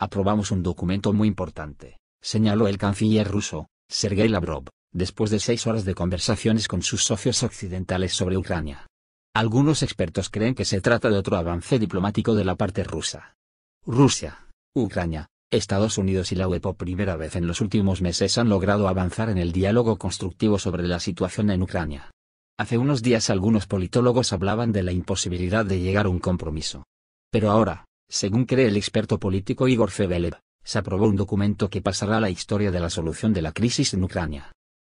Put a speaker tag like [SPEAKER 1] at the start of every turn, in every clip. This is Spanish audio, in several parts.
[SPEAKER 1] aprobamos un documento muy importante, señaló el canciller ruso, Sergei Lavrov, después de seis horas de conversaciones con sus socios occidentales sobre Ucrania. Algunos expertos creen que se trata de otro avance diplomático de la parte rusa. Rusia, Ucrania, Estados Unidos y la UE por primera vez en los últimos meses han logrado avanzar en el diálogo constructivo sobre la situación en Ucrania. Hace unos días algunos politólogos hablaban de la imposibilidad de llegar a un compromiso. Pero ahora, según cree el experto político Igor Febelev, se aprobó un documento que pasará a la historia de la solución de la crisis en Ucrania.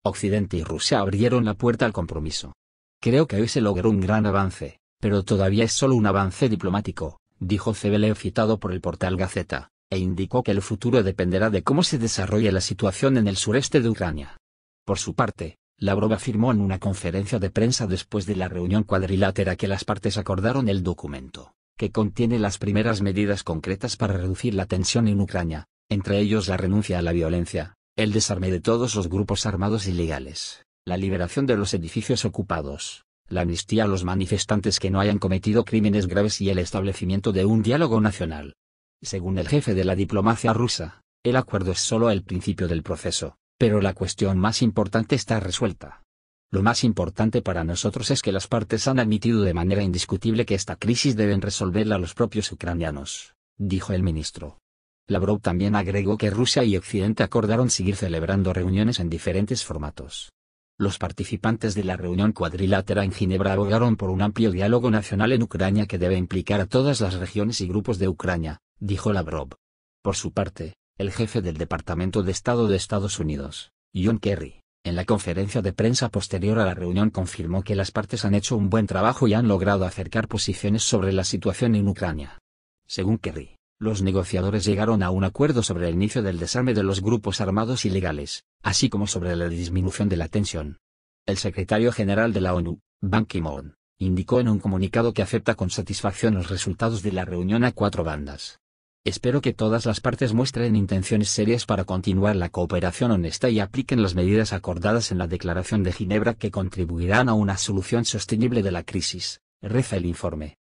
[SPEAKER 1] Occidente y Rusia abrieron la puerta al compromiso. Creo que hoy se logró un gran avance, pero todavía es solo un avance diplomático, dijo Zebelev citado por el portal Gaceta, e indicó que el futuro dependerá de cómo se desarrolle la situación en el sureste de Ucrania. Por su parte, Lavrov afirmó en una conferencia de prensa después de la reunión cuadrilátera que las partes acordaron el documento que contiene las primeras medidas concretas para reducir la tensión en Ucrania, entre ellos la renuncia a la violencia, el desarme de todos los grupos armados ilegales, la liberación de los edificios ocupados, la amnistía a los manifestantes que no hayan cometido crímenes graves y el establecimiento de un diálogo nacional. Según el jefe de la diplomacia rusa, el acuerdo es solo el principio del proceso, pero la cuestión más importante está resuelta. Lo más importante para nosotros es que las partes han admitido de manera indiscutible que esta crisis deben resolverla los propios ucranianos, dijo el ministro. Lavrov también agregó que Rusia y Occidente acordaron seguir celebrando reuniones en diferentes formatos. Los participantes de la reunión cuadrilátera en Ginebra abogaron por un amplio diálogo nacional en Ucrania que debe implicar a todas las regiones y grupos de Ucrania, dijo Lavrov. Por su parte, el jefe del Departamento de Estado de Estados Unidos, John Kerry, en la conferencia de prensa posterior a la reunión confirmó que las partes han hecho un buen trabajo y han logrado acercar posiciones sobre la situación en Ucrania. Según Kerry, los negociadores llegaron a un acuerdo sobre el inicio del desarme de los grupos armados ilegales, así como sobre la disminución de la tensión. El secretario general de la ONU, Ban Ki-moon, indicó en un comunicado que acepta con satisfacción los resultados de la reunión a cuatro bandas. Espero que todas las partes muestren intenciones serias para continuar la cooperación honesta y apliquen las medidas acordadas en la Declaración de Ginebra que contribuirán a una solución sostenible de la crisis, reza el informe.